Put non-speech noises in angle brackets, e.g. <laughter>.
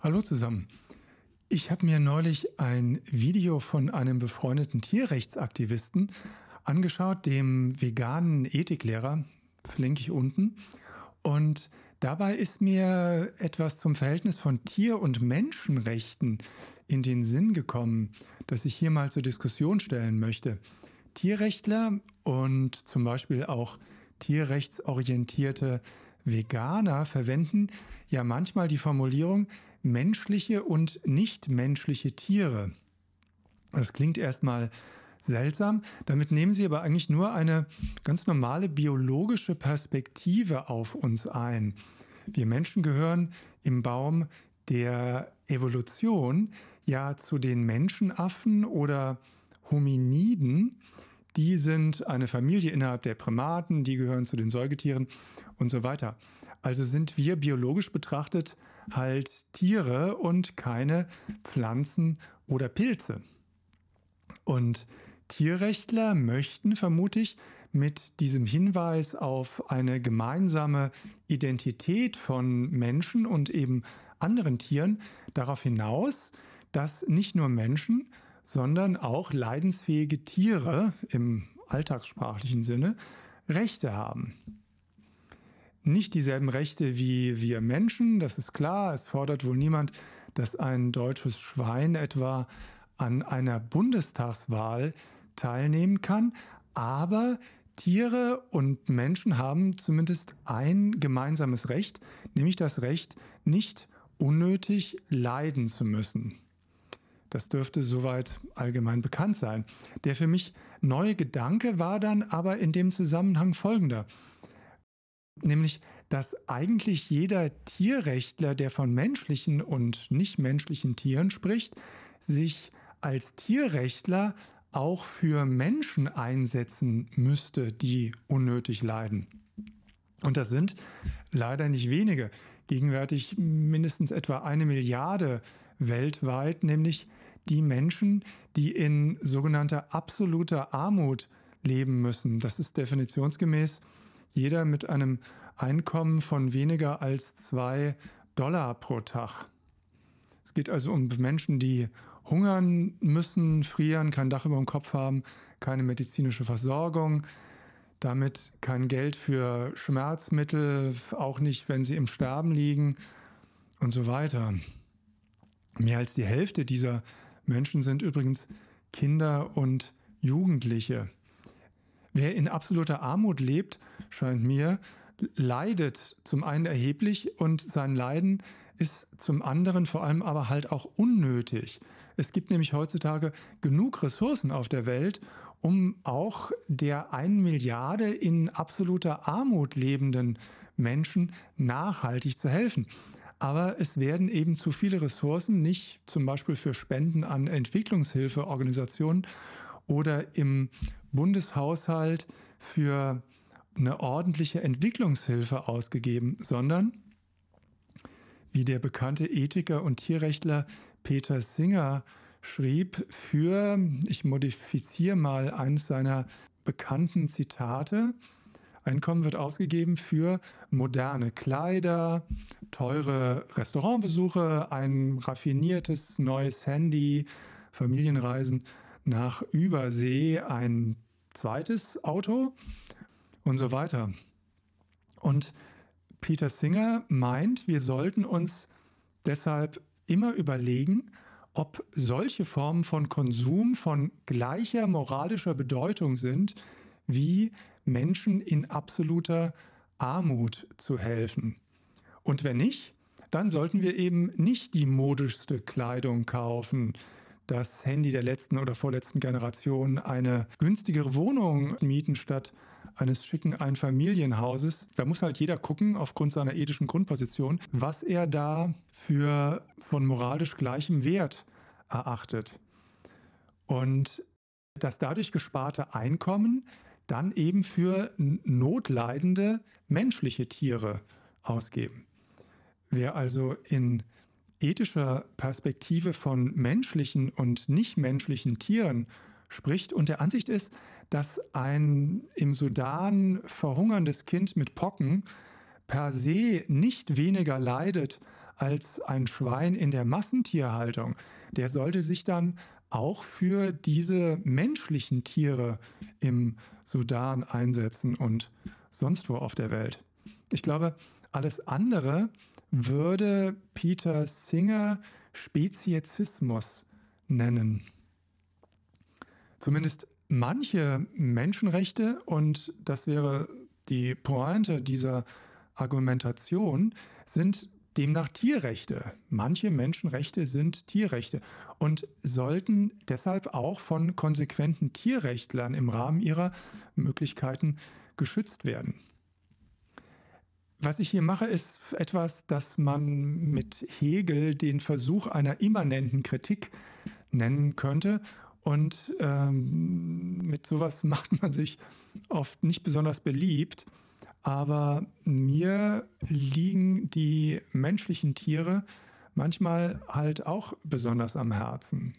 Hallo zusammen. Ich habe mir neulich ein Video von einem befreundeten Tierrechtsaktivisten angeschaut, dem veganen Ethiklehrer, verlinke ich unten. Und dabei ist mir etwas zum Verhältnis von Tier- und Menschenrechten in den Sinn gekommen, das ich hier mal zur Diskussion stellen möchte. Tierrechtler und zum Beispiel auch tierrechtsorientierte Veganer verwenden ja manchmal die Formulierung, menschliche und nichtmenschliche Tiere. Das klingt erstmal seltsam. Damit nehmen Sie aber eigentlich nur eine ganz normale biologische Perspektive auf uns ein. Wir Menschen gehören im Baum der Evolution ja zu den Menschenaffen oder Hominiden. Die sind eine Familie innerhalb der Primaten, die gehören zu den Säugetieren und so weiter. Also sind wir biologisch betrachtet halt Tiere und keine Pflanzen oder Pilze. Und Tierrechtler möchten, vermutlich mit diesem Hinweis auf eine gemeinsame Identität von Menschen und eben anderen Tieren darauf hinaus, dass nicht nur Menschen, sondern auch leidensfähige Tiere im alltagssprachlichen Sinne Rechte haben nicht dieselben Rechte wie wir Menschen, das ist klar. Es fordert wohl niemand, dass ein deutsches Schwein etwa an einer Bundestagswahl teilnehmen kann. Aber Tiere und Menschen haben zumindest ein gemeinsames Recht, nämlich das Recht, nicht unnötig leiden zu müssen. Das dürfte soweit allgemein bekannt sein. Der für mich neue Gedanke war dann aber in dem Zusammenhang folgender nämlich dass eigentlich jeder Tierrechtler, der von menschlichen und nichtmenschlichen Tieren spricht, sich als Tierrechtler auch für Menschen einsetzen müsste, die unnötig leiden. Und das sind leider nicht wenige. Gegenwärtig mindestens etwa eine Milliarde weltweit, nämlich die Menschen, die in sogenannter absoluter Armut leben müssen. Das ist definitionsgemäß jeder mit einem Einkommen von weniger als zwei Dollar pro Tag. Es geht also um Menschen, die hungern müssen, frieren, kein Dach über dem Kopf haben, keine medizinische Versorgung, damit kein Geld für Schmerzmittel, auch nicht, wenn sie im Sterben liegen und so weiter. Mehr als die Hälfte dieser Menschen sind übrigens Kinder und Jugendliche. Wer in absoluter Armut lebt, scheint mir, leidet zum einen erheblich und sein Leiden ist zum anderen vor allem aber halt auch unnötig. Es gibt nämlich heutzutage genug Ressourcen auf der Welt, um auch der 1 Milliarde in absoluter Armut lebenden Menschen nachhaltig zu helfen. Aber es werden eben zu viele Ressourcen nicht zum Beispiel für Spenden an Entwicklungshilfeorganisationen oder im Bundeshaushalt für eine ordentliche Entwicklungshilfe ausgegeben, sondern wie der bekannte Ethiker und Tierrechtler Peter Singer schrieb, für, ich modifiziere mal eines seiner bekannten Zitate, Einkommen wird ausgegeben für moderne Kleider, teure Restaurantbesuche, ein raffiniertes neues Handy, Familienreisen nach Übersee, ein zweites Auto und so weiter. Und Peter Singer meint, wir sollten uns deshalb immer überlegen, ob solche Formen von Konsum von gleicher moralischer Bedeutung sind, wie Menschen in absoluter Armut zu helfen. Und wenn nicht, dann sollten wir eben nicht die modischste Kleidung kaufen, das Handy der letzten oder vorletzten Generation eine günstigere Wohnung mieten statt eines schicken Einfamilienhauses. Da muss halt jeder gucken, aufgrund seiner ethischen Grundposition, was er da für von moralisch gleichem Wert erachtet. Und das dadurch gesparte Einkommen dann eben für notleidende menschliche Tiere ausgeben. Wer also in ethischer Perspektive von menschlichen und nichtmenschlichen Tieren spricht und der Ansicht ist, dass ein im Sudan verhungerndes Kind mit Pocken per se nicht weniger leidet als ein Schwein in der Massentierhaltung, der sollte sich dann auch für diese menschlichen Tiere im Sudan einsetzen und sonst wo auf der Welt. Ich glaube, alles andere würde Peter Singer Speziesismus nennen. Zumindest manche Menschenrechte, und das wäre die Pointe dieser Argumentation, sind demnach Tierrechte. Manche Menschenrechte sind Tierrechte und sollten deshalb auch von konsequenten Tierrechtlern im Rahmen ihrer Möglichkeiten geschützt werden. Was ich hier mache, ist etwas, das man mit Hegel den Versuch einer immanenten Kritik nennen könnte. Und ähm, mit sowas <laughs> macht man sich oft nicht besonders beliebt. Aber mir liegen die menschlichen Tiere manchmal halt auch besonders am Herzen.